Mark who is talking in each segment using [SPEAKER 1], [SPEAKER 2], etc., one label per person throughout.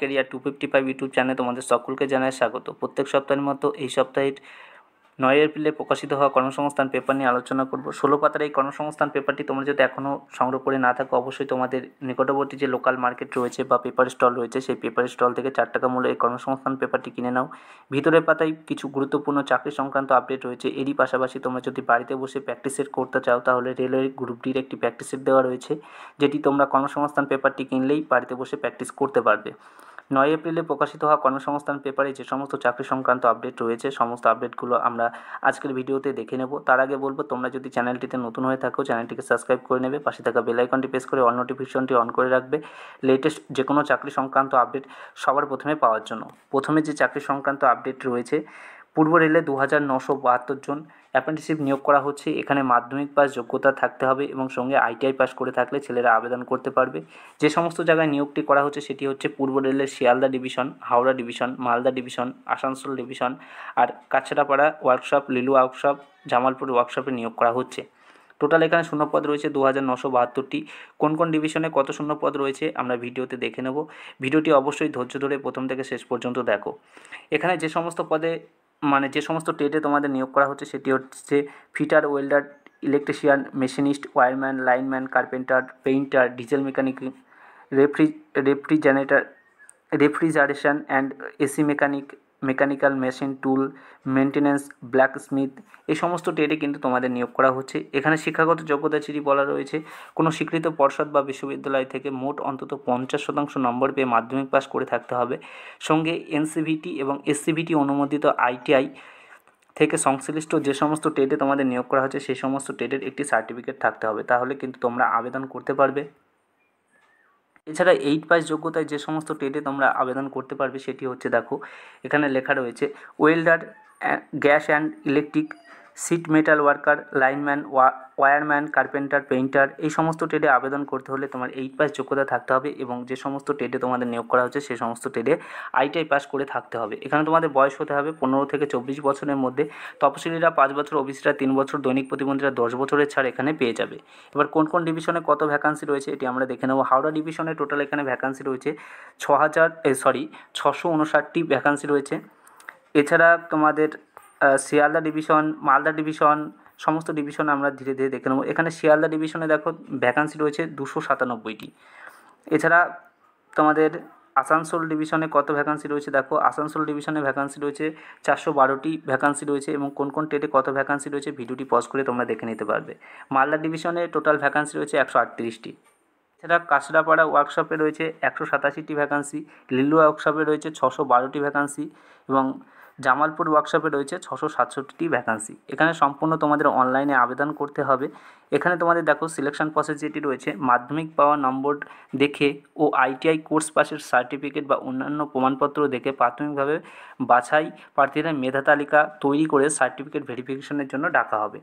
[SPEAKER 1] career two fifty five YouTube চ্যানেলে তোমাদের সকলকে জানাই স্বাগত প্রত্যেক সপ্তাহের মতো এই সপ্তাহের নয় এপ্রিলে প্রকাশিত হওয়া কর্মসংস্থান পেপার নিয়ে আলোচনা করব ষোলো পাতার এই কর্মসংস্থান পেপারটি তোমরা যদি এখনও সংগ্রহ করে না থাকো অবশ্যই তোমাদের নিকটবর্তী যে লোকাল মার্কেট রয়েছে বা পেপার স্টল রয়েছে সেই পেপার স্টল থেকে চার টাকা মূল্যে এই কর্মসংস্থান পেপারটি কিনে নাও ভিতরের পাতায় কিছু গুরুত্বপূর্ণ চাকরি সংক্রান্ত আপডেট রয়েছে এরই পাশাপাশি তোমরা যদি বাড়িতে বসে প্র্যাকটিস সেট করতে চাও তাহলে রেলওয়ে গ্রুপ ডির একটি প্র্যাকটিস সেট দেওয়া রয়েছে যেটি তোমরা কর্মসংস্থান পেপারটি কিনলেই বাড়িতে বসে প্র্যাকটিস করতে পারবে নয় এপ্রিলে প্রকাশিত হওয়া কর্মসংস্থান পেপারে যে সমস্ত চাকরি সংক্রান্ত আপডেট রয়েছে সমস্ত আপডেটগুলো আমরা আজকের ভিডিওতে দেখে নেব তার আগে বলবো তোমরা যদি চ্যানেলটিতে নতুন হয়ে থাকো চ্যানেলটিকে সাবস্ক্রাইব করে নেবে পাশে থাকা বেলাইকনটি প্রেস করে অল নোটিফিকেশনটি অন করে রাখবে লেটেস্ট যে কোনো চাকরি সংক্রান্ত আপডেট সবার প্রথমে পাওয়ার জন্য প্রথমে যে চাকরি সংক্রান্ত আপডেট রয়েছে পূর্ব রেলে দু হাজার নশো বাহাত্তর জন অ্যাপ্রেন্টিসশিপ নিয়োগ করা হচ্ছে এখানে মাধ্যমিক পাস যোগ্যতা থাকতে হবে এবং সঙ্গে আইটিআই পাস করে থাকলে ছেলেরা আবেদন করতে পারবে যে সমস্ত জায়গায় নিয়োগটি করা হচ্ছে সেটি হচ্ছে পূর্ব রেলের Sealdah division Howrah division Malda division Asansol division আর কাছড়াপাড়া ওয়ার্কশপ লিলু ওয়ার্কশপ জামালপুর ওয়ার্কশপে নিয়োগ করা হচ্ছে টোটাল এখানে শূন্যপদ রয়েছে দু হাজার নশো বাহাত্তরটি কোন কোন ডিভিশনে কত শূন্যপদ রয়েছে আমরা ভিডিওতে দেখে নেব ভিডিওটি অবশ্যই ধৈর্য ধরে প্রথম থেকে শেষ পর্যন্ত দেখো এখানে যে সমস্ত পদে মানে যে সমস্ত ট্রেডে তোমাদের নিয়োগ করা হচ্ছে সেটি হচ্ছে fitter welder electrician machinist wireman lineman carpenter painter diesel mechanic refri refrigerator refrigeration and AC mechanic mechanical machine tool maintenance smith এই সমস্ত ট্রেডে কিন্তু তোমাদের নিয়োগ করা হচ্ছে এখানে শিক্ষাগত যোগ্যতা চিঠি বলা রয়েছে কোনো স্বীকৃত পর্ষদ বা বিশ্ববিদ্যালয় থেকে মোট অন্তত পঞ্চাশ শতাংশ নম্বর পেয়ে মাধ্যমিক পাস করে থাকতে হবে সঙ্গে এনসিভিটি এবং এসসিভিটি অনুমোদিত আইটিআই থেকে সংশ্লিষ্ট যে সমস্ত টেটে তোমাদের নিয়োগ করা হচ্ছে সেই সমস্ত টেটের একটি সার্টিফিকেট থাকতে হবে তাহলে কিন্তু তোমরা আবেদন করতে পারবে এছাড়া এইট পাস যোগ্যতায় যে সমস্ত টেটে তোমরা আবেদন করতে পারবে সেটি হচ্ছে দেখো এখানে লেখা রয়েছে welder gas and electric sheet metal worker lineman wireman carpenter painter এই সমস্ত টেডে আবেদন করতে হলে তোমার এইট পাস যোগ্যতা থাকতে হবে এবং যে সমস্ত টেডে তোমাদের নিয়োগ করা হচ্ছে সে সমস্ত টেডে আইটিআই পাস করে থাকতে হবে এখানে তোমাদের বয়স হতে হবে পনেরো থেকে চব্বিশ বছরের মধ্যে তপশিলীরা পাঁচ বছর ওবিসিরা তিন বছর দৈনিক প্রতিবন্ধীরা দশ বছরের ছাড় এখানে পেয়ে যাবে এবার কোন কোন ডিভিশনে কত ভ্যাকান্সি রয়েছে এটি আমরা দেখে নেব হাওড়া ডিভিশনে টোটাল এখানে ভ্যাকান্সি রয়েছে ছ হাজার সরি ছশো উনষাটটি ভ্যাকান্সি রয়েছে এছাড়া তোমাদের শিয়ালদা ডিভিশন মালদা ডিভিশন সমস্ত ডিভিশন আমরা ধীরে ধীরে দেখে নেব এখানে শিয়ালদা ডিভিশনে দেখো ভ্যাকান্সি রয়েছে দুশো সাতানব্বইটি এছাড়া তোমাদের আসানসোল ডিভিশনে কত ভ্যাকান্সি রয়েছে দেখো আসানসোল ডিভিশনে ভ্যাকান্সি রয়েছে চারশো বারোটি ভ্যাকান্সি রয়েছে এবং কোন কোন টেটে কত ভ্যাকান্সি রয়েছে ভিডিওটি পজ করে তোমরা দেখে নিতে পারবে মালদা ডিভিশনে টোটাল ভ্যাকান্সি রয়েছে একশো আটত্রিশটি এছাড়া কাঁচড়াপাড়া ওয়ার্কশপে রয়েছে একশো সাতাশিটি ভ্যাকান্সি লিলুয়া ওয়ার্কশপে রয়েছে ছশো বারোটি ভ্যাকান্সি এবং জামালপুর ওয়ার্কশপে রয়েছে ছশো সাতষট্টিটি ভ্যাকান্সি এখানে সম্পূর্ণ তোমাদের অনলাইনে আবেদন করতে হবে এখানে তোমাদের দেখো সিলেকশন প্রসেস যেটি রয়েছে মাধ্যমিক পাওয়া নম্বর দেখে ও আইটিআই কোর্স পাশের সার্টিফিকেট বা অন্যান্য প্রমাণপত্র দেখে প্রাথমিকভাবে বাছাই প্রার্থীরা মেধা তালিকা তৈরি করে সার্টিফিকেট ভেরিফিকেশনের জন্য ডাকা হবে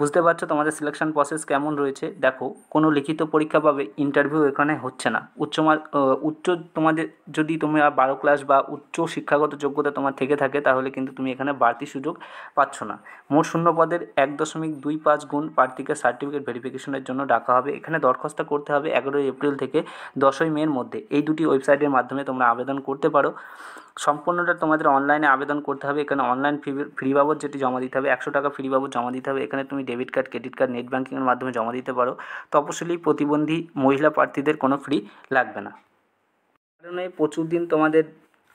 [SPEAKER 1] বুঝতে পারছো তোমাদের সিলেকশন প্রসেস কেমন রয়েছে দেখো কোনো লিখিত পরীক্ষা পাবে ইন্টারভিউ এখানে হচ্ছে না উচ্চ উচ্চ তোমাদের যদি আর বারো ক্লাস বা উচ্চ শিক্ষাগত যোগ্যতা তোমার থেকে থাকে তাহলে কিন্তু তুমি এখানে বাড়তি সুযোগ পাচ্ছ না মোট শূন্য পদের এক দশমিক দুই পাঁচ গুণ প্রার্থীকে সার্টিফিকেট ভেরিফিকেশনের জন্য ডাকা হবে এখানে দরখাস্ত করতে হবে এগারোই এপ্রিল থেকে দশই মের মধ্যে এই দুটি ওয়েবসাইটের মাধ্যমে তোমরা আবেদন করতে পারো সম্পূর্ণটা তোমাদের অনলাইনে আবেদন করতে হবে এখানে অনলাইন ফি ফ্রি বাবদ যেটি জমা দিতে হবে একশো টাকা ফ্রি বাবদ জমা দিতে হবে এখানে তুমি debit card credit card net ব্যাঙ্কিংয়ের মাধ্যমে জমা দিতে পারো তপশিলি প্রতিবন্ধী মহিলা প্রার্থীদের কোনো ফ্রি লাগবে না কারণে প্রচুর দিন তোমাদের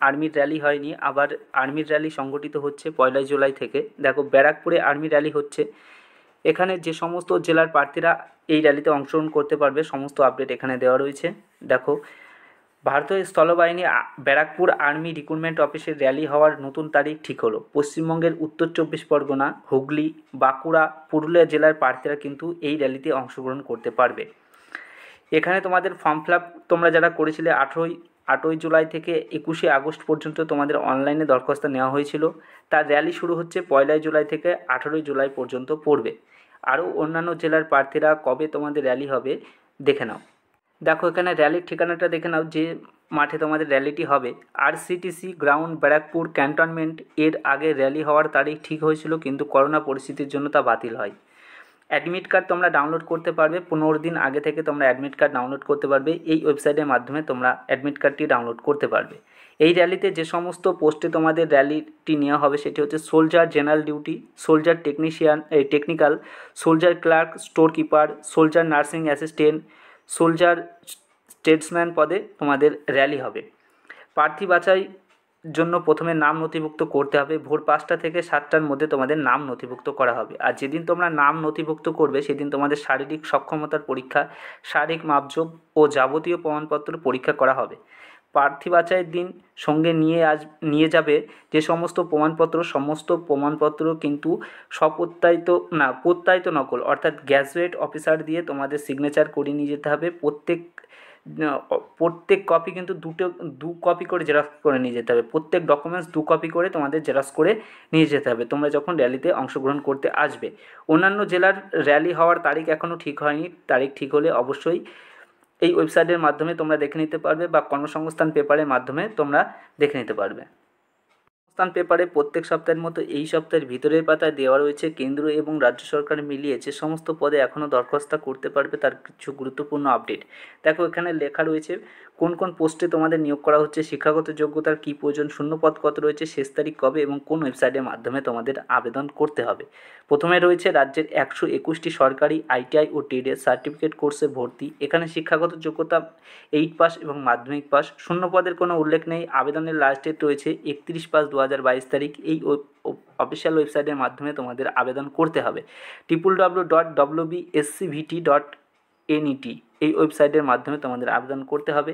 [SPEAKER 1] আর্মির র্যালি হয়নি আবার আর্মির র্যালি সংগঠিত হচ্ছে পয়লা জুলাই থেকে দেখো ব্যারাকপুরে আর্মি র্যালি হচ্ছে এখানে যে সমস্ত জেলার প্রার্থীরা এই র্যালিতে অংশগ্রহণ করতে পারবে সমস্ত আপডেট এখানে দেওয়া রয়েছে দেখো ভারতীয় স্থলবাহিনী ব্যারাকপুর আর্মি রিক্রুটমেন্ট অফিসে র্যালি হওয়ার নতুন তারিখ ঠিক হলো পশ্চিমবঙ্গের উত্তর চব্বিশ পরগনা হুগলি বাঁকুড়া পুরুলিয়া জেলার প্রার্থীরা কিন্তু এই র্যালিতে অংশগ্রহণ করতে পারবে এখানে তোমাদের ফর্ম ফিল তোমরা যারা করেছিলে আঠেরোই আটই জুলাই থেকে একুশে আগস্ট পর্যন্ত তোমাদের অনলাইনে দরখাস্ত নেওয়া হয়েছিল তার র্যালি শুরু হচ্ছে পয়লাই জুলাই থেকে আঠেরোই জুলাই পর্যন্ত পড়বে আরও অন্যান্য জেলার প্রার্থীরা কবে তোমাদের র্যালি হবে দেখে নাও দেখো এখানে র্যালির ঠিকানাটা দেখে নাও যে মাঠে তোমাদের র্যালিটি হবে আর আরসিটিসি গ্রাউন্ড ব্যারাকপুর ক্যান্টনমেন্ট এর আগে র্যালি হওয়ার তারিখ ঠিক হয়েছিল কিন্তু করোনা পরিস্থিতির জন্য তা বাতিল হয় অ্যাডমিট কার্ড তোমরা ডাউনলোড করতে পারবে পনেরো দিন আগে থেকে তোমরা অ্যাডমিট কার্ড ডাউনলোড করতে পারবে এই ওয়েবসাইটের মাধ্যমে তোমরা অ্যাডমিট কার্ডটি ডাউনলোড করতে পারবে এই র্যালিতে যে সমস্ত পোস্টে তোমাদের র্যালিটি নেওয়া হবে সেটি হচ্ছে soldier general duty soldier technician technical soldier clerk store keeper soldier nursing assistant soldier statesman পদে তোমাদের র্যালি হবে প্রার্থী বাছাই জন্য প্রথমে নাম নথিভুক্ত করতে হবে ভোর পাঁচটা থেকে সাতটার মধ্যে তোমাদের নাম নথিভুক্ত করা হবে আর যেদিন তোমরা নাম নথিভুক্ত করবে সেদিন তোমাদের শারীরিক সক্ষমতার পরীক্ষা শারীরিক মাপজোপ ও যাবতীয় প্রমাণপত্র পরীক্ষা করা হবে প্রার্থী বাছাইয়ের দিন সঙ্গে নিয়ে আস নিয়ে যাবে যে সমস্ত প্রমাণপত্র সমস্ত প্রমাণপত্র কিন্তু সপ্রত্যায়িত না প্রত্যায়িত নকল অর্থাৎ গ্যাজুয়েট অফিসার দিয়ে তোমাদের সিগনেচার করিয়ে নিয়ে যেতে হবে প্রত্যেক প্রত্যেক কপি কিন্তু দুটো দু কপি করে জেরক্স করে নিয়ে যেতে হবে প্রত্যেক ডকুমেন্টস দু কপি করে তোমাদের জেরক্স করে নিয়ে যেতে হবে তোমরা যখন র্যালিতে অংশগ্রহণ করতে আসবে অন্যান্য জেলার র্যালি হওয়ার তারিখ এখনও ঠিক হয়নি তারিখ ঠিক হলে অবশ্যই এই ওয়েবসাইটের মাধ্যমে তোমরা দেখে নিতে পারবে বা কর্মসংস্থান পেপারের মাধ্যমে তোমরা দেখে নিতে পারবে পাকিস্তান পেপারে প্রত্যেক সপ্তাহের মতো এই সপ্তাহের ভিতরের পাতায় দেওয়া রয়েছে কেন্দ্র এবং রাজ্য সরকার মিলিয়ে যে সমস্ত পদে এখনও দরখাস্ত করতে পারবে তার কিছু গুরুত্বপূর্ণ আপডেট দেখো এখানে লেখা রয়েছে কোন কোন পোস্টে তোমাদের নিয়োগ করা হচ্ছে শিক্ষাগত যোগ্যতার কী প্রয়োজন শূন্য পদ কত রয়েছে শেষ তারিখ কবে এবং কোন ওয়েবসাইটের মাধ্যমে তোমাদের আবেদন করতে হবে প্রথমে রয়েছে রাজ্যের একশো একুশটি সরকারি আইটিআই ও টিডিএস সার্টিফিকেট কোর্সে ভর্তি এখানে শিক্ষাগত যোগ্যতা এইট পাস এবং মাধ্যমিক পাস শূন্য পদের কোনো উল্লেখ নেই আবেদনের লাস্ট ডেট রয়েছে একত্রিশ পাঁচ দু বাইশ তারিখ এই অফিসিয়াল ওয়েবসাইটের মাধ্যমে তোমাদের আবেদন করতে হবে triple W dot W BSCVT dot NET এই ওয়েবসাইটের মাধ্যমে তোমাদের আবেদন করতে হবে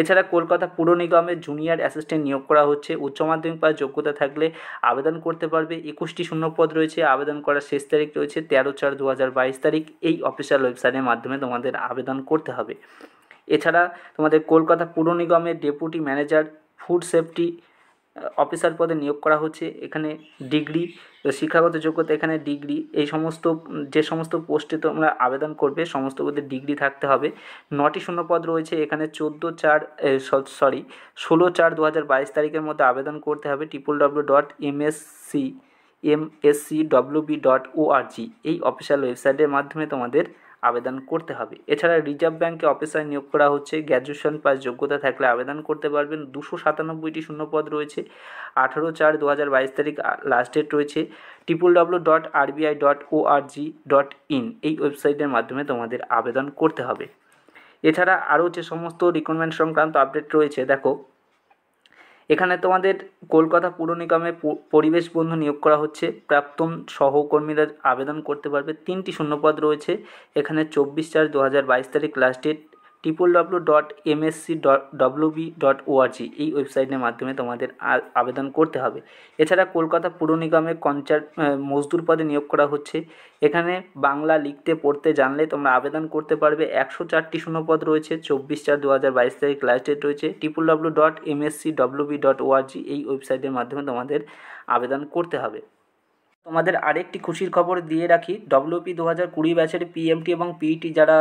[SPEAKER 1] এছাড়া কলকাতা পুর নিগমে জুনিয়র অ্যাসিস্ট্যান্ট নিয়োগ করা হচ্ছে উচ্চ মাধ্যমিক পাওয়ার যোগ্যতা থাকলে আবেদন করতে পারবে একুশটি শূন্যপদ রয়েছে আবেদন করার শেষ তারিখ রয়েছে তেরো চার দু হাজার বাইশ তারিখ এই অফিসিয়াল ওয়েবসাইটের মাধ্যমে তোমাদের আবেদন করতে হবে এছাড়া তোমাদের কলকাতা পুর নিগমের deputy manager food safety officer পদে নিয়োগ করা হচ্ছে এখানে ডিগ্রি শিক্ষাগত যোগ্যতা এখানে ডিগ্রি এই সমস্ত যে সমস্ত পোস্টে তোমরা আবেদন করবে সমস্ত পদে ডিগ্রি থাকতে হবে নটি শূন্যপদ রয়েছে এখানে চোদ্দো চার সরি ষোলো চার দু হাজার বাইশ তারিখের মধ্যে আবেদন করতে হবে triple W dot MSC MSC WB dot ORG এই অফিসিয়াল ওয়েবসাইটের মাধ্যমে তোমাদের আবেদন করতে হবে এছাড়া রিজার্ভ ব্যাংকে অফিসার নিয়োগ করা হচ্ছে গ্র্যাজুয়েশন পাস যোগ্যতা থাকলে আবেদন করতে পারবেন দুশো সাতানব্বইটি শূন্যপদ রয়েছে আঠারো চার দু হাজার বাইশ তারিখ লাস্ট ডেট রয়েছে triple W dot RBI dot O ORG dot in এই ওয়েবসাইটের মাধ্যমে তোমাদের আবেদন করতে হবে এছাড়া আরও যে সমস্ত রিক্রুটমেন্ট সংক্রান্ত আপডেট রয়েছে দেখো এখানে তোমাদের কলকাতা পুর নিগমে পরিবেশ বন্ধু নিয়োগ করা হচ্ছে প্রাক্তন সহকর্মীরা আবেদন করতে পারবে তিনটি শূন্যপদ রয়েছে এখানে চব্বিশ চার দু হাজার বাইশ তারিখ last date triple W dot MSC dot WB dot ORG এই ওয়েবসাইটের মাধ্যমে তোমাদের আবেদন করতে হবে এছাড়া কলকাতা পুর নিগমে কঞ্চার মজদুর পদে নিয়োগ করা হচ্ছে এখানে বাংলা লিখতে পড়তে জানলে তোমরা আবেদন করতে পারবে একশো চারটি শূন্যপদ রয়েছে চব্বিশ চার দু হাজার বাইশ তারিখ লাস্ট ডেট রয়েছে triple W dot MSC WB dot ORG এই ওয়েবসাইটের মাধ্যমে তোমাদের আবেদন করতে হবে তোমাদের আরেকটি খুশির খবর দিয়ে রাখি ডব্লিউপি দু হাজার কুড়ি ব্যাচের পিএমটি এবং পিইটি e যারা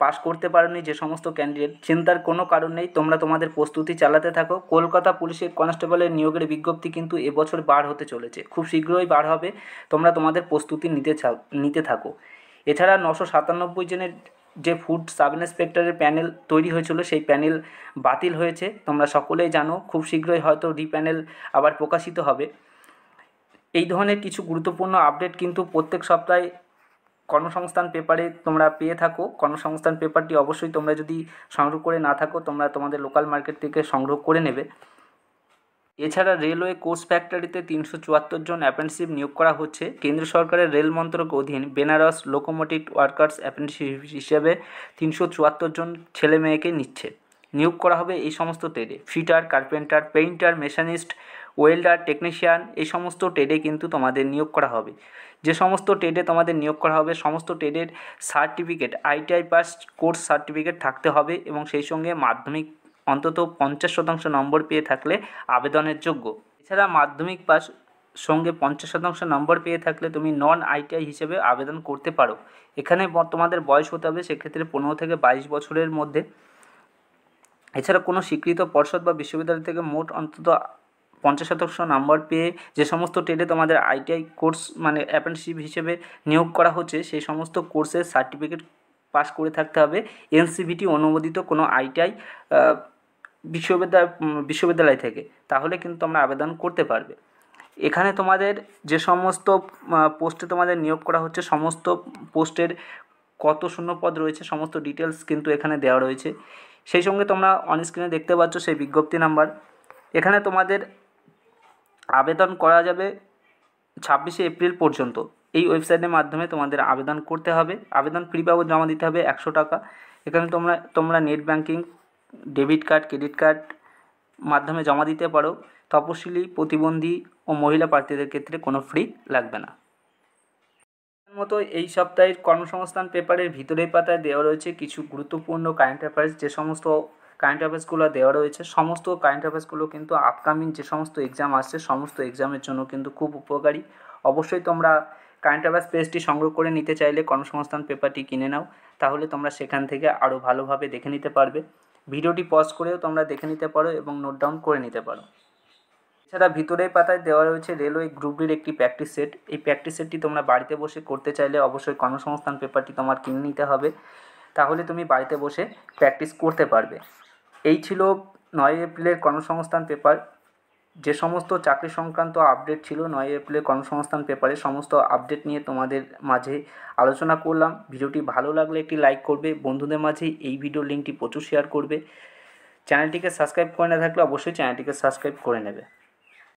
[SPEAKER 1] পাস করতে পারেনি যে সমস্ত ক্যান্ডিডেট চিন্তার কোনো কারণ নেই তোমরা তোমাদের প্রস্তুতি চালাতে থাকো কলকাতা পুলিশের কনস্টেবলের নিয়োগের বিজ্ঞপ্তি কিন্তু এবছর বার হতে চলেছে খুব শীঘ্রই বার হবে তোমরা তোমাদের প্রস্তুতি নিতে নিতে থাকো এছাড়া নশো সাতানব্বই জনের যে ফুড সাব ইন্সপেক্টরের প্যানেল তৈরি হয়েছিল সেই প্যানেল বাতিল হয়েছে তোমরা সকলেই জানো খুব শীঘ্রই হয়তো রিপ্যানেল আবার প্রকাশিত হবে এই ধরনের কিছু গুরুত্বপূর্ণ আপডেট কিন্তু প্রত্যেক সপ্তাহে কর্মসংস্থান পেপারে তোমরা পেয়ে থাকো কর্মসংস্থান পেপারটি অবশ্যই তোমরা যদি সংগ্রহ করে না থাকো তোমরা তোমাদের লোকাল মার্কেট থেকে সংগ্রহ করে নেবে এছাড়া রেলওয়ে কোর্স ফ্যাক্টরিতে তিনশো চুয়াত্তর জন অ্যাপ্রেন্টিসশিপ নিয়োগ করা হচ্ছে কেন্দ্র সরকারের রেল মন্ত্রক অধীন বেনারস লোকোমোটিভ ওয়ার্কার্স অ্যাপ্রেন্টিসশিপ হিসেবে তিনশো চুয়াত্তর জন ছেলে মেয়েকে নিচ্ছে নিয়োগ করা হবে এই সমস্ত তেলে fitter carpenter painter machinist welder technician এই সমস্ত টেডে কিন্তু তোমাদের নিয়োগ করা হবে যে সমস্ত টেডে তোমাদের নিয়োগ করা হবে সমস্ত টেডের certificate ITI pass course certificate থাকতে হবে এবং সেই সঙ্গে মাধ্যমিক অন্তত পঞ্চাশ শতাংশ নম্বর পেয়ে থাকলে আবেদনের যোগ্য এছাড়া মাধ্যমিক পাস সঙ্গে পঞ্চাশ শতাংশ নম্বর পেয়ে থাকলে তুমি নন আইটিআই হিসেবে আবেদন করতে পারো এখানে তোমাদের বয়স হতে হবে সেক্ষেত্রে পনেরো থেকে বাইশ বছরের মধ্যে এছাড়া কোনো স্বীকৃত পর্ষদ বা বিশ্ববিদ্যালয় থেকে মোট অন্তত পঞ্চাশ শতাংশ নাম্বার পেয়ে যে সমস্ত টেডে তোমাদের আইটিআই কোর্স মানে অ্যাপ্রেন্টিসশিপ হিসেবে নিয়োগ করা হচ্ছে সেই সমস্ত কোর্সের সার্টিফিকেট পাস করে থাকতে হবে এনসিভিটি অনুমোদিত কোনো আইটিআই বিশ্ববিদ্যালয় বিশ্ববিদ্যালয় থেকে তাহলে কিন্তু তোমরা আবেদন করতে পারবে এখানে তোমাদের যে সমস্ত পোস্টে তোমাদের নিয়োগ করা হচ্ছে সমস্ত পোস্টের কত শূন্য পদ রয়েছে সমস্ত ডিটেলস কিন্তু এখানে দেওয়া রয়েছে সেই সঙ্গে তোমরা অনস্ক্রিনে দেখতে পাচ্ছ সেই বিজ্ঞপ্তি নাম্বার এখানে তোমাদের আবেদন করা যাবে ছাব্বিশে এপ্রিল পর্যন্ত এই ওয়েবসাইটের মাধ্যমে তোমাদের আবেদন করতে হবে আবেদন ফ্রি বাবদ জমা দিতে হবে একশো টাকা এখানে তোমরা তোমরা net banking debit card credit card মাধ্যমে জমা দিতে পারো তপশিলি প্রতিবন্ধী ও মহিলা প্রার্থীদের ক্ষেত্রে কোনো ফ্রি লাগবে না মতো এই সপ্তাহের কর্মসংস্থান পেপারের ভিতরের পাতায় দেওয়া রয়েছে কিছু গুরুত্বপূর্ণ কারেন্ট অ্যাফেয়ার্স যে সমস্ত কারেন্ট অ্যাফেয়ার্সগুলো দেওয়া রয়েছে সমস্ত কারেন্ট অ্যাফেয়ার্সগুলো কিন্তু আপকামিং যে সমস্ত এক্সাম আসছে সমস্ত এক্সামের জন্য কিন্তু খুব উপকারী অবশ্যই তোমরা কারেন্ট অ্যাফেয়ার্স পেজটি সংগ্রহ করে নিতে চাইলে কর্মসংস্থান পেপারটি কিনে নাও তাহলে তোমরা সেখান থেকে আরও ভালোভাবে দেখে নিতে পারবে ভিডিওটি পজ করেও তোমরা দেখে নিতে পারো এবং নোট ডাউন করে নিতে পারো এছাড়া ভিতরের পাতায় দেওয়া রয়েছে রেলওয়ে গ্রুপটির একটি প্র্যাকটিস সেট এই প্র্যাকটিস সেটটি তোমরা বাড়িতে বসে করতে চাইলে অবশ্যই কর্মসংস্থান পেপারটি তোমার কিনে নিতে হবে তাহলে তুমি বাড়িতে বসে প্র্যাকটিস করতে পারবে এই ছিল নয় এপ্রিলের কর্মসংস্থান পেপার যে সমস্ত চাকরি সংক্রান্ত আপডেট ছিল নয় এপ্রিলের কর্মসংস্থান পেপারে সমস্ত আপডেট নিয়ে তোমাদের মাঝে আলোচনা করলাম ভিডিওটি ভালো লাগলে একটি লাইক করবে বন্ধুদের মাঝে এই ভিডিও লিঙ্কটি প্রচুর শেয়ার করবে চ্যানেলটিকে সাবস্ক্রাইব করে না থাকলে অবশ্যই চ্যানেলটিকে সাবস্ক্রাইব করে নেবে